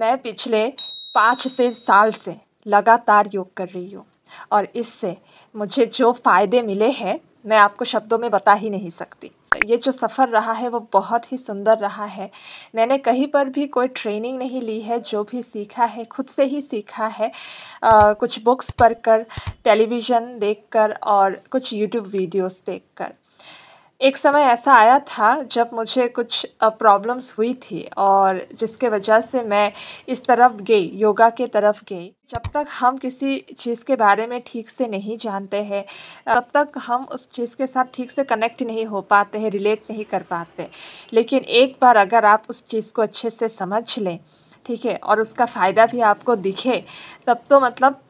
मैं पिछले पाँच से साल से लगातार योग कर रही हूँ और इससे मुझे जो फ़ायदे मिले हैं मैं आपको शब्दों में बता ही नहीं सकती ये जो सफ़र रहा है वो बहुत ही सुंदर रहा है मैंने कहीं पर भी कोई ट्रेनिंग नहीं ली है जो भी सीखा है खुद से ही सीखा है आ, कुछ बुक्स पढ़कर टेलीविज़न देखकर और कुछ यूट्यूब वीडियोस देखकर एक समय ऐसा आया था जब मुझे कुछ प्रॉब्लम्स हुई थी और जिसके वजह से मैं इस तरफ गई योगा के तरफ गई जब तक हम किसी चीज़ के बारे में ठीक से नहीं जानते हैं तब तक हम उस चीज़ के साथ ठीक से कनेक्ट नहीं हो पाते हैं रिलेट नहीं कर पाते लेकिन एक बार अगर आप उस चीज़ को अच्छे से समझ लें ठीक है और उसका फ़ायदा भी आपको दिखे तब तो मतलब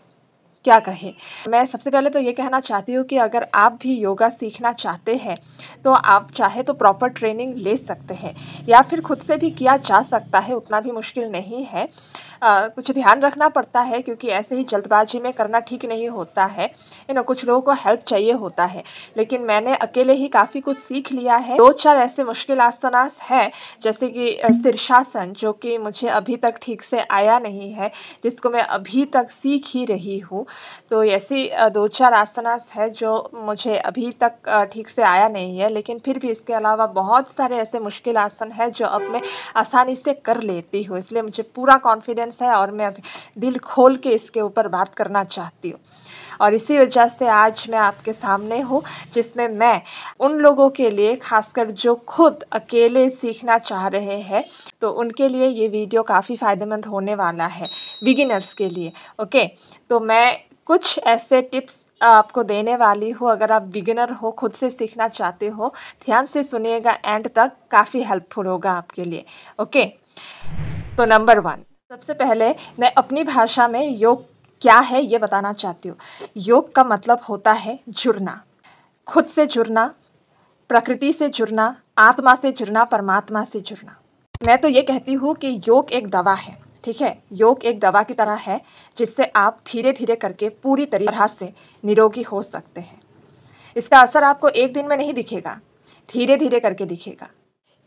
क्या कहें मैं सबसे पहले तो ये कहना चाहती हूँ कि अगर आप भी योगा सीखना चाहते हैं तो आप चाहे तो प्रॉपर ट्रेनिंग ले सकते हैं या फिर खुद से भी किया जा सकता है उतना भी मुश्किल नहीं है आ, कुछ ध्यान रखना पड़ता है क्योंकि ऐसे ही जल्दबाजी में करना ठीक नहीं होता है इन कुछ लोगों को हेल्प चाहिए होता है लेकिन मैंने अकेले ही काफ़ी कुछ सीख लिया है दो चार ऐसे मुश्किल आसनास है जैसे कि शीर्षासन जो कि मुझे अभी तक ठीक से आया नहीं है जिसको मैं अभी तक सीख ही रही हूँ तो ऐसी दो चार आसनास है जो मुझे अभी तक ठीक से आया नहीं है लेकिन फिर भी इसके अलावा बहुत सारे ऐसे मुश्किल आसन है जो अब मैं आसानी से कर लेती हूँ इसलिए मुझे पूरा कॉन्फिडेंस है और मैं अभी दिल खोल के इसके ऊपर बात करना चाहती हूँ और इसी वजह से आज मैं आपके सामने हूँ जिसमें मैं उन लोगों के लिए खासकर जो खुद अकेले सीखना चाह रहे हैं तो उनके लिए ये वीडियो काफ़ी फ़ायदेमंद होने वाला है बिगिनर्स के लिए ओके तो मैं कुछ ऐसे टिप्स आपको देने वाली हूँ अगर आप बिगिनर हो खुद से सीखना चाहते हो ध्यान से सुनिएगा एंड तक काफ़ी हेल्पफुल होगा आपके लिए ओके तो नंबर वन सबसे पहले मैं अपनी भाषा में योग क्या है ये बताना चाहती हूँ योग का मतलब होता है जुड़ना खुद से जुड़ना प्रकृति से जुड़ना आत्मा से जुड़ना परमात्मा से जुड़ना मैं तो ये कहती हूँ कि योग एक दवा है ठीक है योग एक दवा की तरह है जिससे आप धीरे धीरे करके पूरी तरह से निरोगी हो सकते हैं इसका असर आपको एक दिन में नहीं दिखेगा धीरे धीरे करके दिखेगा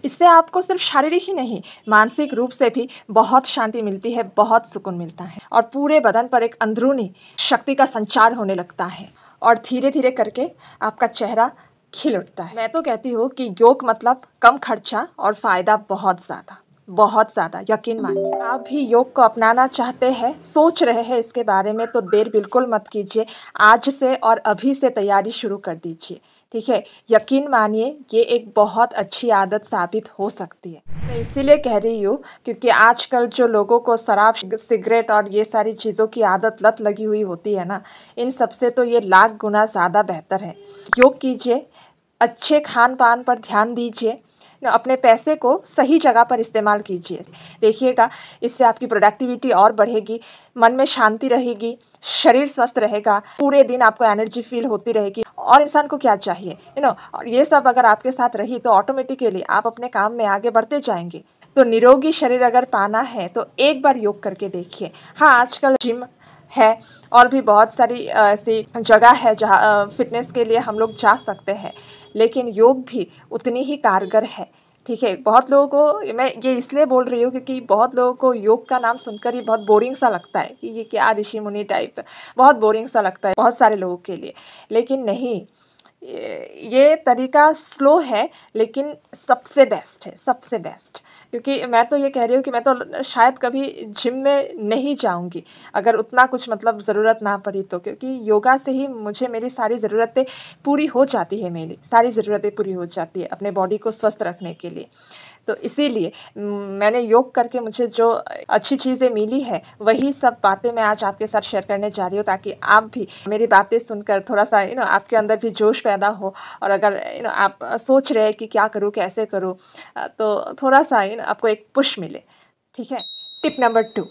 इससे आपको सिर्फ शारीरिक ही नहीं मानसिक रूप से भी बहुत शांति मिलती है बहुत सुकून मिलता है और पूरे बदन पर एक अंदरूनी शक्ति का संचार होने लगता है और धीरे धीरे करके आपका चेहरा खिल उठता है मैं तो कहती हूँ कि योग मतलब कम खर्चा और फ़ायदा बहुत ज़्यादा बहुत ज़्यादा यकीन मानिए आप भी योग को अपनाना चाहते हैं सोच रहे हैं इसके बारे में तो देर बिल्कुल मत कीजिए आज से और अभी से तैयारी शुरू कर दीजिए ठीक है यकीन मानिए ये एक बहुत अच्छी आदत साबित हो सकती है मैं इसीलिए कह रही हूँ क्योंकि आजकल जो लोगों को शराब सिगरेट और ये सारी चीज़ों की आदत लत लगी हुई होती है ना इन सबसे तो ये लाख गुना ज़्यादा बेहतर है योग कीजिए अच्छे खान पान पर ध्यान दीजिए अपने पैसे को सही जगह पर इस्तेमाल कीजिए देखिएगा इससे आपकी प्रोडक्टिविटी और बढ़ेगी मन में शांति रहेगी शरीर स्वस्थ रहेगा पूरे दिन आपको एनर्जी फील होती रहेगी और इंसान को क्या चाहिए यू नो और ये सब अगर आपके साथ रही तो ऑटोमेटिकली आप अपने काम में आगे बढ़ते जाएंगे तो निरोगी शरीर अगर पाना है तो एक बार योग करके देखिए हाँ आजकल जिम है और भी बहुत सारी ऐसी जगह है जहाँ फिटनेस के लिए हम लोग जा सकते हैं लेकिन योग भी उतनी ही कारगर है ठीक है बहुत लोगों को मैं ये इसलिए बोल रही हूँ क्योंकि बहुत लोगों को योग का नाम सुनकर ही बहुत बोरिंग सा लगता है कि ये क्या ऋषि मुनि टाइप बहुत बोरिंग सा लगता है बहुत सारे लोगों के लिए लेकिन नहीं ये तरीका स्लो है लेकिन सबसे बेस्ट है सबसे बेस्ट क्योंकि मैं तो ये कह रही हूँ कि मैं तो शायद कभी जिम में नहीं जाऊँगी अगर उतना कुछ मतलब ज़रूरत ना पड़ी तो क्योंकि योगा से ही मुझे मेरी सारी ज़रूरतें पूरी हो जाती है मेरी सारी ज़रूरतें पूरी हो जाती है अपने बॉडी को स्वस्थ रखने के लिए तो इसीलिए मैंने योग करके मुझे जो अच्छी चीज़ें मिली है वही सब बातें मैं आज आपके साथ शेयर करने जा रही हूँ ताकि आप भी मेरी बातें सुनकर थोड़ा सा यू नो आपके अंदर भी जोश पैदा हो और अगर यू नो आप सोच रहे हैं कि क्या करूँ कैसे करूँ तो थोड़ा सा यू नो आपको एक पुश मिले ठीक है टिप नंबर टू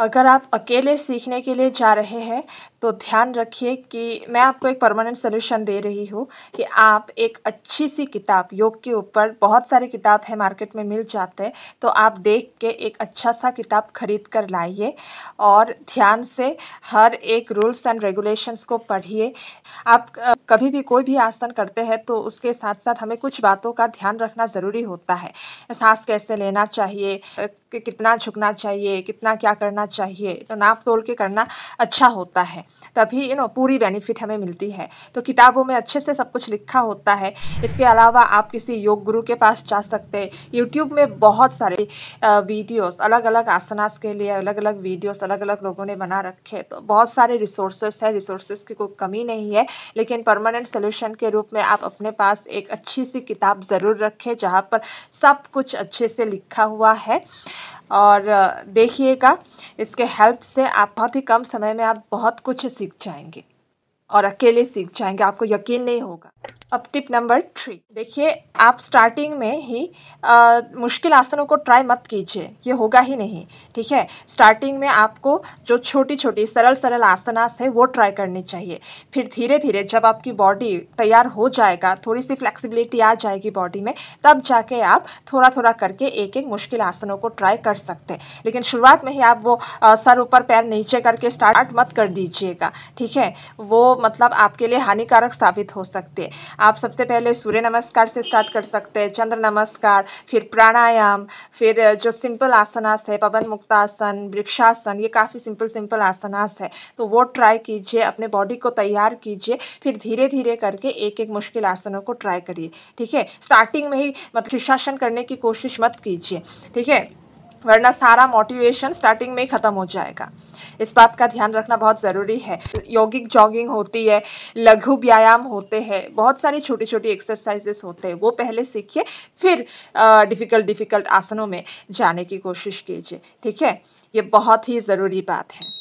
अगर आप अकेले सीखने के लिए जा रहे हैं तो ध्यान रखिए कि मैं आपको एक परमानेंट सोल्यूशन दे रही हूँ कि आप एक अच्छी सी किताब योग के ऊपर बहुत सारी किताब है मार्केट में मिल जाते हैं तो आप देख के एक अच्छा सा किताब खरीद कर लाइए और ध्यान से हर एक रूल्स एंड रेगुलेशंस को पढ़िए आप कभी भी कोई भी आसन करते हैं तो उसके साथ साथ हमें कुछ बातों का ध्यान रखना ज़रूरी होता है सांस कैसे लेना चाहिए कितना झुकना चाहिए कितना क्या करना करना चाहिए तो नाप तोल के करना अच्छा होता है तभी यू नो पूरी बेनिफिट हमें मिलती है तो किताबों में अच्छे से सब कुछ लिखा होता है इसके अलावा आप किसी योग गुरु के पास जा सकते हैं यूट्यूब में बहुत सारे वीडियोस अलग अलग आसनास के लिए अलग अलग वीडियोस अलग अलग लोगों ने बना रखे तो बहुत सारे रिसोर्सेस है रिसोर्सेस की कोई कमी नहीं है लेकिन परमानेंट सोल्यूशन के रूप में आप अपने पास एक अच्छी सी किताब ज़रूर रखें जहाँ पर सब कुछ अच्छे से लिखा हुआ है और देखिएगा इसके हेल्प से आप बहुत ही कम समय में आप बहुत कुछ सीख जाएंगे और अकेले सीख जाएंगे आपको यकीन नहीं होगा अब टिप नंबर थ्री देखिए आप स्टार्टिंग में ही आ, मुश्किल आसनों को ट्राई मत कीजिए ये होगा ही नहीं ठीक है स्टार्टिंग में आपको जो छोटी छोटी सरल सरल आसनास है वो ट्राई करनी चाहिए फिर धीरे धीरे जब आपकी बॉडी तैयार हो जाएगा थोड़ी सी फ्लेक्सिबिलिटी आ जाएगी बॉडी में तब जाके आप थोड़ा थोड़ा करके एक एक मुश्किल आसनों को ट्राई कर सकते हैं लेकिन शुरुआत में ही आप वो आ, सर ऊपर पैर नीचे करके स्टार्ट मत कर दीजिएगा ठीक है वो मतलब आपके लिए हानिकारक साबित हो सकते हैं आप सबसे पहले सूर्य नमस्कार से स्टार्ट कर सकते हैं चंद्र नमस्कार फिर प्राणायाम फिर जो सिंपल आसनास है पवन मुक्तासन वृक्षासन ये काफ़ी सिंपल सिंपल आसनास है तो वो ट्राई कीजिए अपने बॉडी को तैयार कीजिए फिर धीरे धीरे करके एक एक मुश्किल आसनों को ट्राई करिए ठीक है स्टार्टिंग में ही मतलब शीर्षासन करने की कोशिश मत कीजिए ठीक है वरना सारा मोटिवेशन स्टार्टिंग में ही ख़त्म हो जाएगा इस बात का ध्यान रखना बहुत ज़रूरी है यौगिक जॉगिंग होती है लघु व्यायाम होते हैं बहुत सारी छोटी छोटी एक्सरसाइजेस होते हैं वो पहले सीखिए फिर डिफ़िकल्ट डिफ़िकल्ट आसनों में जाने की कोशिश कीजिए ठीक है ये बहुत ही ज़रूरी बात है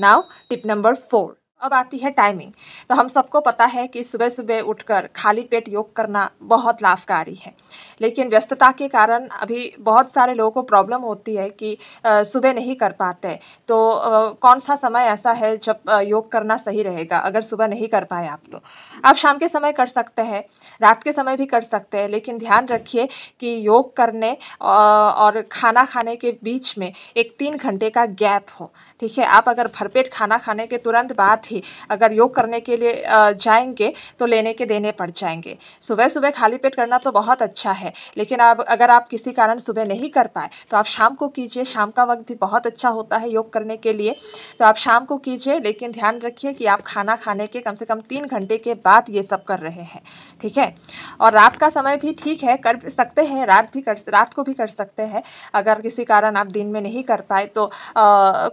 नाउ टिप नंबर फोर अब आती है टाइमिंग तो हम सबको पता है कि सुबह सुबह उठकर खाली पेट योग करना बहुत लाभकारी है लेकिन व्यस्तता के कारण अभी बहुत सारे लोगों को प्रॉब्लम होती है कि सुबह नहीं कर पाते तो कौन सा समय ऐसा है जब योग करना सही रहेगा अगर सुबह नहीं कर पाए आप तो आप शाम के समय कर सकते हैं रात के समय भी कर सकते हैं लेकिन ध्यान रखिए कि योग करने और खाना खाने के बीच में एक तीन घंटे का गैप हो ठीक है आप अगर भरपेट खाना खाने के तुरंत बाद साथ ही अगर योग करने के लिए जाएंगे तो लेने के देने पड़ जाएंगे सुबह सुबह खाली पेट करना तो बहुत अच्छा है लेकिन आप अगर आप किसी कारण सुबह नहीं कर पाए तो आप शाम को कीजिए शाम का वक्त भी बहुत अच्छा होता है योग करने के लिए तो आप शाम को कीजिए लेकिन ध्यान रखिए कि आप खाना खाने के कम से कम तीन घंटे के बाद ये सब कर रहे हैं ठीक है और रात का समय भी ठीक है कर सकते हैं रात भी कर रात को भी कर सकते हैं अगर किसी कारण आप दिन में नहीं कर पाए तो आ,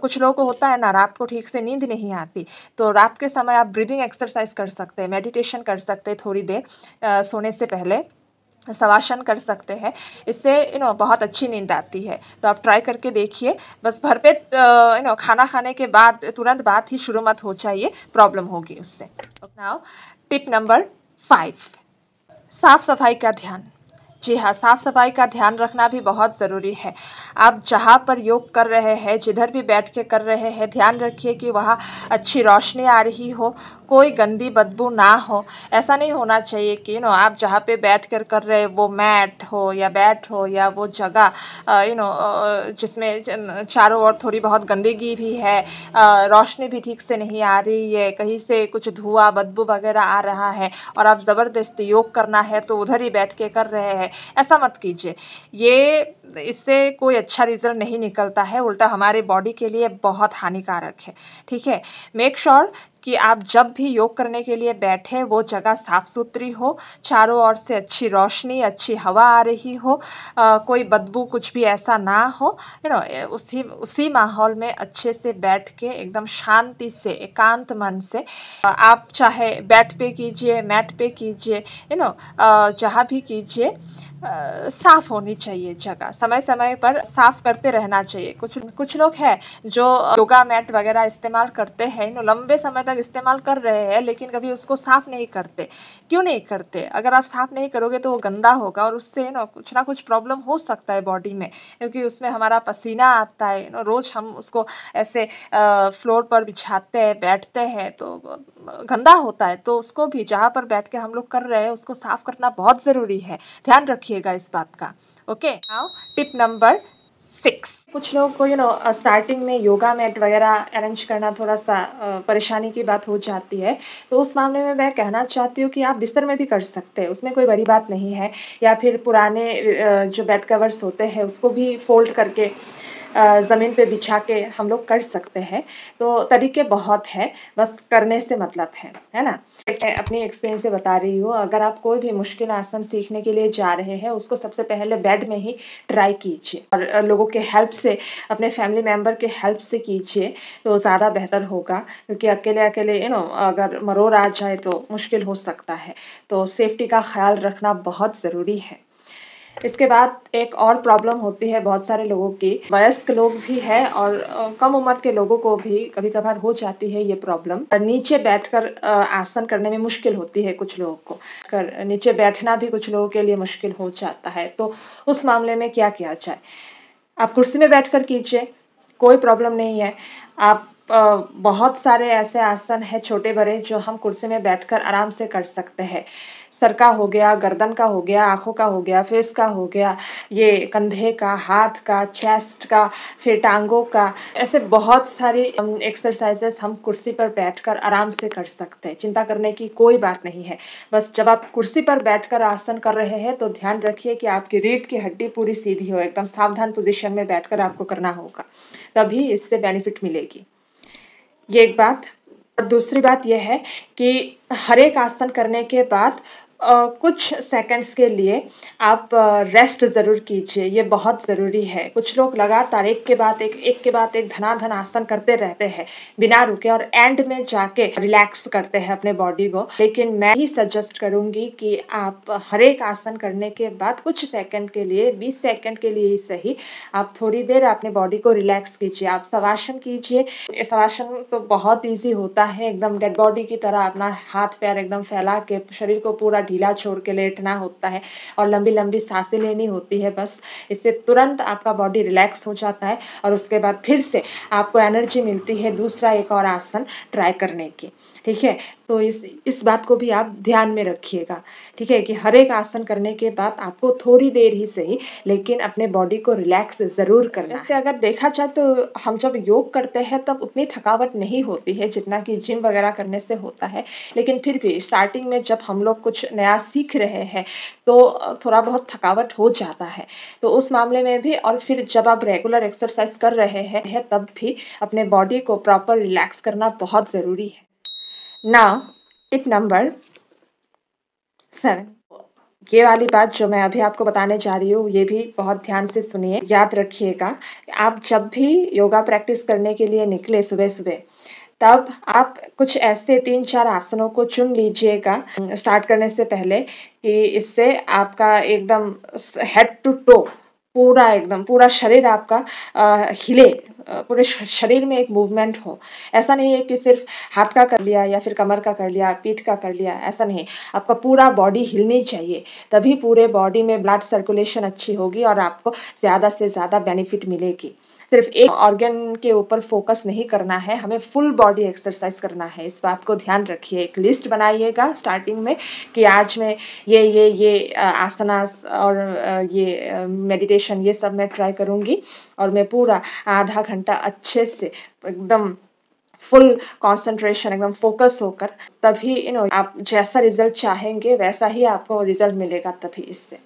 कुछ लोगों को होता है ना रात को ठीक से नींद नहीं आती तो तो रात के समय आप ब्रीदिंग एक्सरसाइज कर सकते हैं मेडिटेशन कर सकते हैं थोड़ी देर सोने से पहले सवासन कर सकते हैं इससे यू नो बहुत अच्छी नींद आती है तो आप ट्राई करके देखिए बस भर पे यू नो खाना खाने के बाद तुरंत बात ही शुरू मत हो चाहिए प्रॉब्लम होगी उससे नाउ टिप नंबर फाइव साफ़ सफाई का ध्यान जी हाँ साफ़ सफाई का ध्यान रखना भी बहुत ज़रूरी है आप जहाँ पर योग कर रहे हैं जिधर भी बैठ के कर रहे हैं ध्यान रखिए कि वहाँ अच्छी रोशनी आ रही हो कोई गंदी बदबू ना हो ऐसा नहीं होना चाहिए कि नो आप जहाँ पे बैठ कर कर रहे वो मैट हो या बैट हो या वो जगह यू नो जिसमें चारों ओर थोड़ी बहुत गंदगी भी है रोशनी भी ठीक से नहीं आ रही है कहीं से कुछ धुआँ बदबू वगैरह आ रहा है और आप ज़बरदस्त योग करना है तो उधर ही बैठ के कर रहे हैं ऐसा मत कीजिए ये इससे कोई अच्छा रिजल्ट नहीं निकलता है उल्टा हमारे बॉडी के लिए बहुत हानिकारक है ठीक है मेक श्योर sure कि आप जब भी योग करने के लिए बैठे वो जगह साफ़ सुथरी हो चारों ओर से अच्छी रोशनी अच्छी हवा आ रही हो आ, कोई बदबू कुछ भी ऐसा ना हो यू नो उसी उसी माहौल में अच्छे से बैठ के एकदम शांति से एकांत मन से आप चाहे बैठ पे कीजिए मैट पे कीजिए यू नो जहाँ भी कीजिए साफ़ होनी चाहिए जगह समय समय पर साफ़ करते रहना चाहिए कुछ कुछ लोग हैं जो योगा मैट वगैरह इस्तेमाल करते हैं इन लंबे समय तक इस्तेमाल कर रहे हैं लेकिन कभी उसको साफ़ नहीं करते क्यों नहीं करते अगर आप साफ़ नहीं करोगे तो वो गंदा होगा और उससे ना कुछ ना कुछ प्रॉब्लम हो सकता है बॉडी में क्योंकि उसमें हमारा पसीना आता है ना रोज़ हम उसको ऐसे फ्लोर पर बिछाते हैं बैठते हैं तो गंदा होता है तो उसको भी जहाँ पर बैठ के हम लोग कर रहे हैं उसको साफ़ करना बहुत ज़रूरी है ध्यान रखिए रखिएगा इस बात का okay now tip number six कुछ लोग को यू नो स्टार्टिंग में योगा मैट वगैरह अरेंज करना थोड़ा सा परेशानी की बात हो जाती है तो उस मामले में मैं कहना चाहती हूँ कि आप बिस्तर में भी कर सकते हैं उसमें कोई बड़ी बात नहीं है या फिर पुराने जो बेड कवर्स होते हैं उसको भी फोल्ड करके ज़मीन पे बिछा के हम लोग कर सकते हैं तो तरीके बहुत हैं बस करने से मतलब है है ना मैं अपनी एक्सपीरियंस से बता रही हूँ अगर आप कोई भी मुश्किल आसन सीखने के लिए जा रहे हैं उसको सबसे पहले बेड में ही ट्राई कीजिए और लोगों के हेल्प से अपने फैमिली मेम्बर के हेल्प से कीजिए तो ज़्यादा बेहतर होगा क्योंकि अकेले अकेले यू नो अगर मरोड़ आ जाए तो मुश्किल हो सकता है तो सेफ्टी का ख्याल रखना बहुत ज़रूरी है इसके बाद एक और प्रॉब्लम होती है बहुत सारे लोगों की वयस्क लोग भी है और कम उम्र के लोगों को भी कभी कभार हो जाती है ये प्रॉब्लम नीचे बैठकर आसन करने में मुश्किल होती है कुछ लोगों को कर नीचे बैठना भी कुछ लोगों के लिए मुश्किल हो जाता है तो उस मामले में क्या किया जाए आप कुर्सी में बैठ कर कीजिए कोई प्रॉब्लम नहीं है आप बहुत सारे ऐसे आसन हैं छोटे बड़े जो हम कुर्सी में बैठकर आराम से कर सकते हैं सर का हो गया गर्दन का हो गया आँखों का हो गया फेस का हो गया ये कंधे का हाथ का चेस्ट का फिर टांगों का ऐसे बहुत सारी एक्सरसाइजेस हम कुर्सी पर बैठकर आराम से कर सकते हैं चिंता करने की कोई बात नहीं है बस जब आप कुर्सी पर बैठकर आसन कर रहे हैं तो ध्यान रखिए कि आपकी रीढ़ की हड्डी पूरी सीधी हो एकदम सावधान पोजिशन में बैठ आपको करना होगा तभी इससे बेनिफिट मिलेगी ये एक बात और दूसरी बात यह है कि हर एक आसन करने के बाद कुछ सेकंड्स के लिए आप रेस्ट ज़रूर कीजिए ये बहुत ज़रूरी है कुछ लोग लगातार एक के बाद एक एक के बाद एक धनाधन आसन करते रहते हैं बिना रुके और एंड में जाके रिलैक्स करते हैं अपने बॉडी को लेकिन मैं ही सजेस्ट करूँगी कि आप हर एक आसन करने के बाद कुछ सेकंड के लिए बीस सेकंड के लिए ही सही आप थोड़ी देर अपने बॉडी को रिलैक्स कीजिए आप सवासन कीजिए सवासन तो बहुत ईजी होता है एकदम डेड बॉडी की तरह अपना हाथ पैर एकदम फैला के शरीर को पूरा ढीला छोड़ के लेटना होता है और लंबी लंबी सांसें लेनी होती है बस इससे तुरंत आपका बॉडी रिलैक्स हो जाता है और उसके बाद फिर से आपको एनर्जी मिलती है दूसरा एक और आसन ट्राई करने की ठीक है तो इस इस बात को भी आप ध्यान में रखिएगा ठीक है कि हर एक आसन करने के बाद आपको थोड़ी देर ही सही लेकिन अपने बॉडी को रिलैक्स ज़रूर करना है अगर देखा जाए तो हम जब योग करते हैं तब उतनी थकावट नहीं होती है जितना कि जिम वगैरह करने से होता है लेकिन फिर भी स्टार्टिंग में जब हम लोग कुछ नया सीख रहे हैं तो थोड़ा बहुत थकावट हो जाता है तो उस मामले में भी और फिर जब आप रेगुलर एक्सरसाइज कर रहे हैं तब भी अपने बॉडी को प्रॉपर रिलैक्स करना बहुत ज़रूरी है नाउ टिप नंबर सेवन ये वाली बात जो मैं अभी आपको बताने जा रही हूँ ये भी बहुत ध्यान से सुनिए याद रखिएगा आप जब भी योगा प्रैक्टिस करने के लिए निकले सुबह सुबह तब आप कुछ ऐसे तीन चार आसनों को चुन लीजिएगा स्टार्ट करने से पहले कि इससे आपका एकदम हेड टू टो पूरा एकदम पूरा शरीर आपका आ, हिले पूरे शरीर में एक मूवमेंट हो ऐसा नहीं है कि सिर्फ हाथ का कर लिया या फिर कमर का कर लिया पीठ का कर लिया ऐसा नहीं आपका पूरा बॉडी हिलनी चाहिए तभी पूरे बॉडी में ब्लड सर्कुलेशन अच्छी होगी और आपको ज़्यादा से ज़्यादा बेनिफिट मिलेगी सिर्फ एक ऑर्गन के ऊपर फोकस नहीं करना है हमें फुल बॉडी एक्सरसाइज करना है इस बात को ध्यान रखिए एक लिस्ट बनाइएगा स्टार्टिंग में कि आज मैं ये ये ये आसनास और ये मेडिटेशन ये सब मैं ट्राई करूँगी और मैं पूरा आधा घंटा अच्छे से एकदम फुल कंसंट्रेशन एकदम फोकस होकर तभी यू नो आप जैसा रिजल्ट चाहेंगे वैसा ही आपको रिजल्ट मिलेगा तभी इससे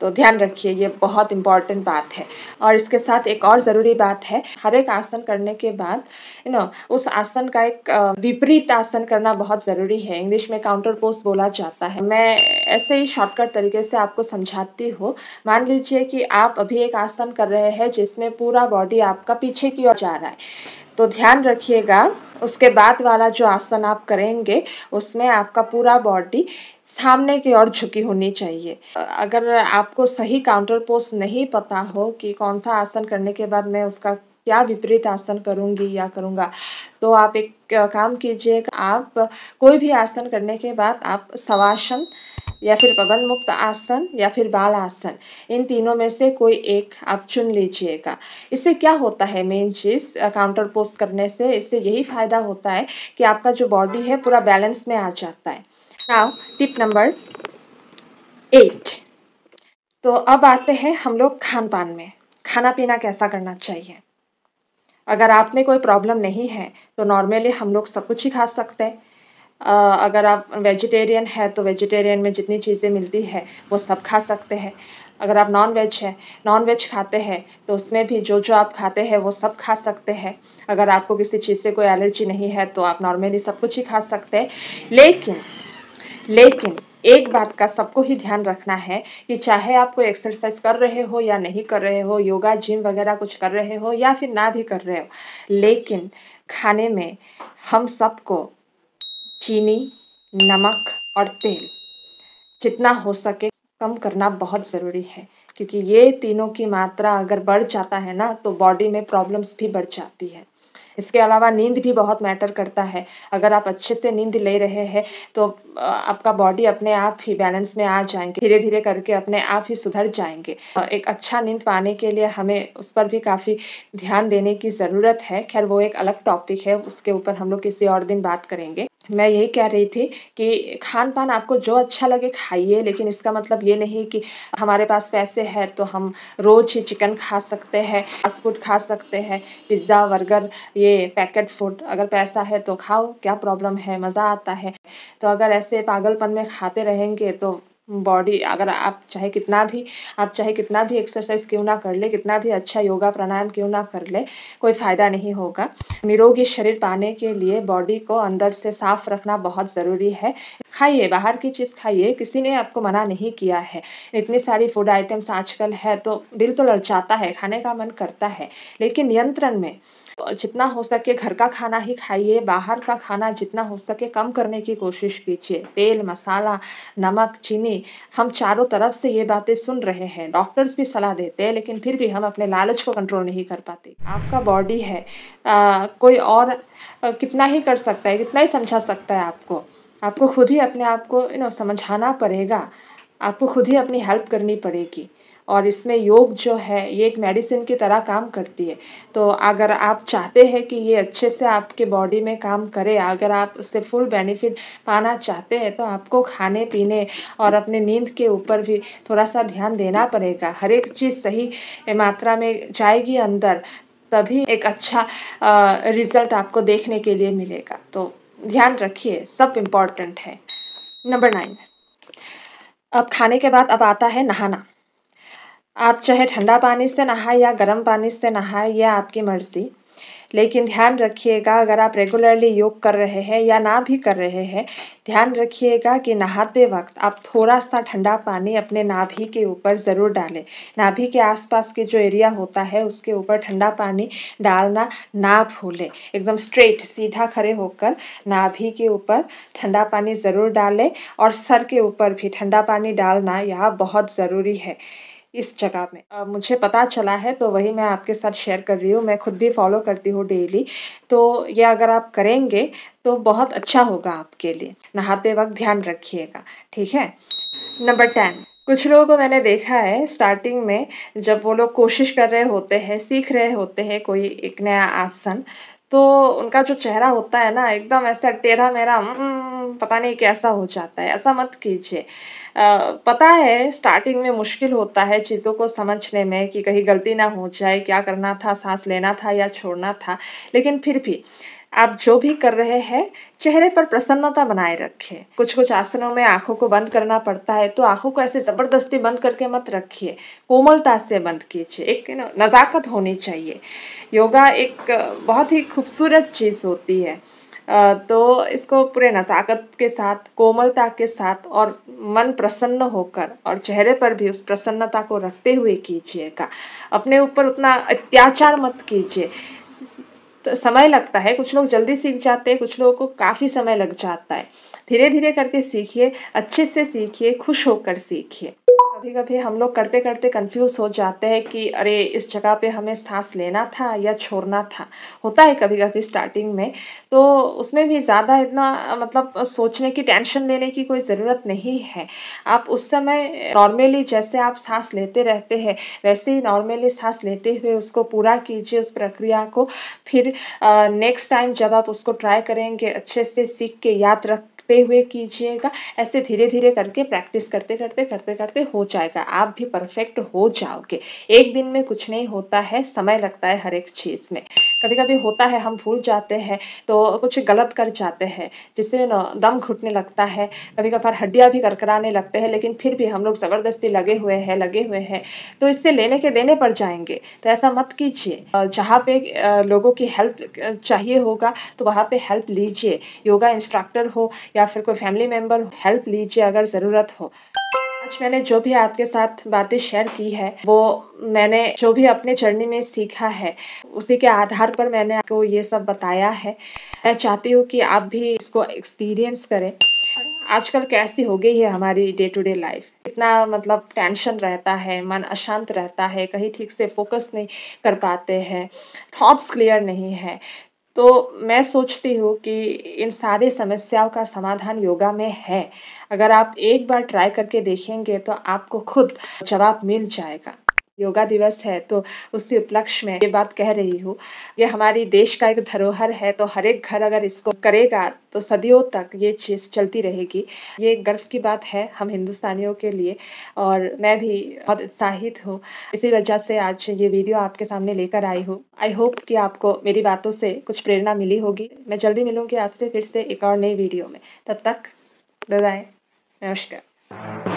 तो ध्यान रखिए ये बहुत इंपॉर्टेंट बात है और इसके साथ एक और ज़रूरी बात है हर एक आसन करने के बाद यू नो उस आसन का एक विपरीत आसन करना बहुत ज़रूरी है इंग्लिश में काउंटर पोस्ट बोला जाता है मैं ऐसे ही शॉर्टकट तरीके से आपको समझाती हूँ मान लीजिए कि आप अभी एक आसन कर रहे हैं जिसमें पूरा बॉडी आपका पीछे की ओर जा रहा है तो ध्यान रखिएगा उसके बाद वाला जो आसन आप करेंगे उसमें आपका पूरा बॉडी सामने की ओर झुकी होनी चाहिए अगर आपको सही काउंटर पोज नहीं पता हो कि कौन सा आसन करने के बाद मैं उसका क्या विपरीत आसन करूंगी या करूंगा तो आप एक काम कीजिए आप कोई भी आसन करने के बाद आप शवासन या फिर पवन मुक्त आसन या फिर बाल आसन इन तीनों में से कोई एक आप चुन लीजिएगा इससे क्या होता है मेन चीज़ काउंटर पोस्ट करने से इससे यही फ़ायदा होता है कि आपका जो बॉडी है पूरा बैलेंस में आ जाता है नाउ टिप नंबर एट तो अब आते हैं हम लोग खान पान में खाना पीना कैसा करना चाहिए अगर आप में कोई प्रॉब्लम नहीं है तो नॉर्मली हम लोग सब कुछ ही खा सकते हैं अगर आप वेजिटेरियन है तो वेजिटेरियन में जितनी चीज़ें मिलती है वो सब खा सकते हैं अगर आप नॉन वेज है नॉन वेज खाते हैं तो उसमें भी जो जो आप खाते हैं वो सब खा सकते हैं अगर आपको किसी चीज़ से कोई एलर्जी नहीं है तो आप नॉर्मली सब कुछ ही खा सकते हैं लेकिन लेकिन एक बात का सबको ही ध्यान रखना है कि चाहे आप कोई एक्सरसाइज कर रहे हो या नहीं कर रहे हो योगा जिम वगैरह कुछ कर रहे हो या फिर ना भी कर रहे हो लेकिन खाने में हम सबको चीनी नमक और तेल जितना हो सके कम करना बहुत ज़रूरी है क्योंकि ये तीनों की मात्रा अगर बढ़ जाता है ना तो बॉडी में प्रॉब्लम्स भी बढ़ जाती है इसके अलावा नींद भी बहुत मैटर करता है अगर आप अच्छे से नींद ले रहे हैं तो आपका बॉडी अपने आप ही बैलेंस में आ जाएंगे धीरे धीरे करके अपने आप ही सुधर जाएंगे एक अच्छा नींद पाने के लिए हमें उस पर भी काफ़ी ध्यान देने की ज़रूरत है खैर वो एक अलग टॉपिक है उसके ऊपर हम लोग किसी और दिन बात करेंगे मैं यही कह रही थी कि खान पान आपको जो अच्छा लगे खाइए लेकिन इसका मतलब ये नहीं कि हमारे पास पैसे हैं तो हम रोज़ ही चिकन खा सकते हैं फास्ट फूड खा सकते हैं पिज़्ज़ा बर्गर ये पैकेट फूड अगर पैसा है तो खाओ क्या प्रॉब्लम है मज़ा आता है तो अगर ऐसे पागलपन में खाते रहेंगे तो बॉडी अगर आप चाहे कितना भी आप चाहे कितना भी एक्सरसाइज क्यों ना कर ले कितना भी अच्छा योगा प्राणायाम क्यों ना कर ले कोई फ़ायदा नहीं होगा निरोगी शरीर पाने के लिए बॉडी को अंदर से साफ रखना बहुत ज़रूरी है खाइए बाहर की चीज़ खाइए किसी ने आपको मना नहीं किया है इतनी सारी फूड आइटम्स आजकल है तो दिल तो ललचाता है खाने का मन करता है लेकिन नियंत्रण में जितना हो सके घर का खाना ही खाइए बाहर का खाना जितना हो सके कम करने की कोशिश कीजिए तेल मसाला नमक चीनी हम चारों तरफ से ये बातें सुन रहे हैं डॉक्टर्स भी सलाह देते हैं लेकिन फिर भी हम अपने लालच को कंट्रोल नहीं कर पाते आपका बॉडी है आ, कोई और आ, कितना ही कर सकता है कितना ही समझा सकता है आपको आपको खुद ही अपने आप को यू नो समझाना पड़ेगा आपको खुद ही अपनी हेल्प करनी पड़ेगी और इसमें योग जो है ये एक मेडिसिन की तरह काम करती है तो अगर आप चाहते हैं कि ये अच्छे से आपके बॉडी में काम करे अगर आप उससे फुल बेनिफिट पाना चाहते हैं तो आपको खाने पीने और अपने नींद के ऊपर भी थोड़ा सा ध्यान देना पड़ेगा हर एक चीज़ सही मात्रा में जाएगी अंदर तभी एक अच्छा रिजल्ट आपको देखने के लिए मिलेगा तो ध्यान रखिए सब इम्पॉर्टेंट है नंबर नाइन अब खाने के बाद अब आता है नहाना आप चाहे ठंडा पानी से नहाए या गर्म पानी से नहाए यह आपकी मर्ज़ी लेकिन ध्यान रखिएगा अगर आप रेगुलरली योग कर रहे हैं या ना भी कर रहे हैं ध्यान रखिएगा कि नहाते वक्त आप थोड़ा सा ठंडा पानी अपने नाभि के ऊपर ज़रूर डालें नाभि के आसपास के जो एरिया होता है उसके ऊपर ठंडा पानी डालना ना भूलें एकदम स्ट्रेट सीधा खड़े होकर नाभि के ऊपर ठंडा पानी ज़रूर डालें और सर के ऊपर भी ठंडा पानी डालना यह बहुत ज़रूरी है इस जगह में मुझे पता चला है तो वही मैं आपके साथ शेयर कर रही हूँ मैं खुद भी फॉलो करती हूँ डेली तो ये अगर आप करेंगे तो बहुत अच्छा होगा आपके लिए नहाते वक्त ध्यान रखिएगा ठीक है नंबर टेन कुछ लोगों को मैंने देखा है स्टार्टिंग में जब वो लोग कोशिश कर रहे होते हैं सीख रहे होते हैं कोई एक नया आसन तो उनका जो चेहरा होता है ना एकदम ऐसा टेढ़ा मेरा हम्म, पता नहीं कैसा हो जाता है ऐसा मत कीजिए पता है स्टार्टिंग में मुश्किल होता है चीज़ों को समझने में कि कहीं गलती ना हो जाए क्या करना था सांस लेना था या छोड़ना था लेकिन फिर भी आप जो भी कर रहे हैं चेहरे पर प्रसन्नता बनाए रखें कुछ कुछ आसनों में आंखों को बंद करना पड़ता है तो आंखों को ऐसे ज़बरदस्ती बंद करके मत रखिए कोमलता से बंद कीजिए एक नज़ाकत होनी चाहिए योगा एक बहुत ही खूबसूरत चीज़ होती है तो इसको पूरे नज़ाकत के साथ कोमलता के साथ और मन प्रसन्न होकर और चेहरे पर भी उस प्रसन्नता को रखते हुए कीजिएगा अपने ऊपर उतना अत्याचार मत कीजिए समय लगता है कुछ लोग जल्दी सीख जाते हैं कुछ लोगों को काफ़ी समय लग जाता है धीरे धीरे करके सीखिए अच्छे से सीखिए खुश होकर सीखिए कभी कभी हम लोग करते करते कंफ्यूज हो जाते हैं कि अरे इस जगह पे हमें सांस लेना था या छोड़ना था होता है कभी कभी स्टार्टिंग में तो उसमें भी ज़्यादा इतना मतलब सोचने की टेंशन लेने की कोई ज़रूरत नहीं है आप उस समय नॉर्मली जैसे आप सांस लेते रहते हैं वैसे ही नॉर्मली सांस लेते हुए उसको पूरा कीजिए उस प्रक्रिया को फिर नेक्स्ट टाइम जब आप उसको ट्राई करेंगे अच्छे से सीख के याद रख देखते हुए कीजिएगा ऐसे धीरे धीरे करके प्रैक्टिस करते करते करते करते हो जाएगा आप भी परफेक्ट हो जाओगे एक दिन में कुछ नहीं होता है समय लगता है हर एक चीज़ में कभी कभी होता है हम भूल जाते हैं तो कुछ गलत कर जाते हैं जिससे दम घुटने लगता है कभी कभार हड्डियाँ भी करकराने लगते हैं लेकिन फिर भी हम लोग ज़बरदस्ती लगे हुए हैं लगे हुए हैं तो इससे लेने के देने पर जाएंगे तो ऐसा मत कीजिए जहाँ पे लोगों की हेल्प चाहिए होगा तो वहाँ पे हेल्प लीजिए योगा इंस्ट्रक्टर हो या फिर कोई फैमिली मेम्बर हेल्प लीजिए अगर ज़रूरत हो आज मैंने जो भी आपके साथ बातें शेयर की है वो मैंने जो भी अपने जर्नी में सीखा है उसी के आधार पर मैंने आपको ये सब बताया है मैं चाहती हूँ कि आप भी इसको एक्सपीरियंस करें आजकल कैसी हो गई है हमारी डे टू डे लाइफ इतना मतलब टेंशन रहता है मन अशांत रहता है कहीं ठीक से फोकस नहीं कर पाते हैं थॉट्स क्लियर नहीं है तो मैं सोचती हूँ कि इन सारे समस्याओं का समाधान योगा में है अगर आप एक बार ट्राई करके देखेंगे तो आपको खुद जवाब मिल जाएगा योगा दिवस है तो उसी उपलक्ष्य में ये बात कह रही हूँ ये हमारी देश का एक धरोहर है तो हर एक घर अगर इसको करेगा तो सदियों तक ये चीज़ चलती रहेगी ये एक गर्व की बात है हम हिंदुस्तानियों के लिए और मैं भी बहुत उत्साहित हूँ इसी वजह से आज ये वीडियो आपके सामने लेकर आई हूँ आई होप कि आपको मेरी बातों से कुछ प्रेरणा मिली होगी मैं जल्दी मिलूँगी आपसे फिर से एक और नई वीडियो में तब तक बाय नमस्कार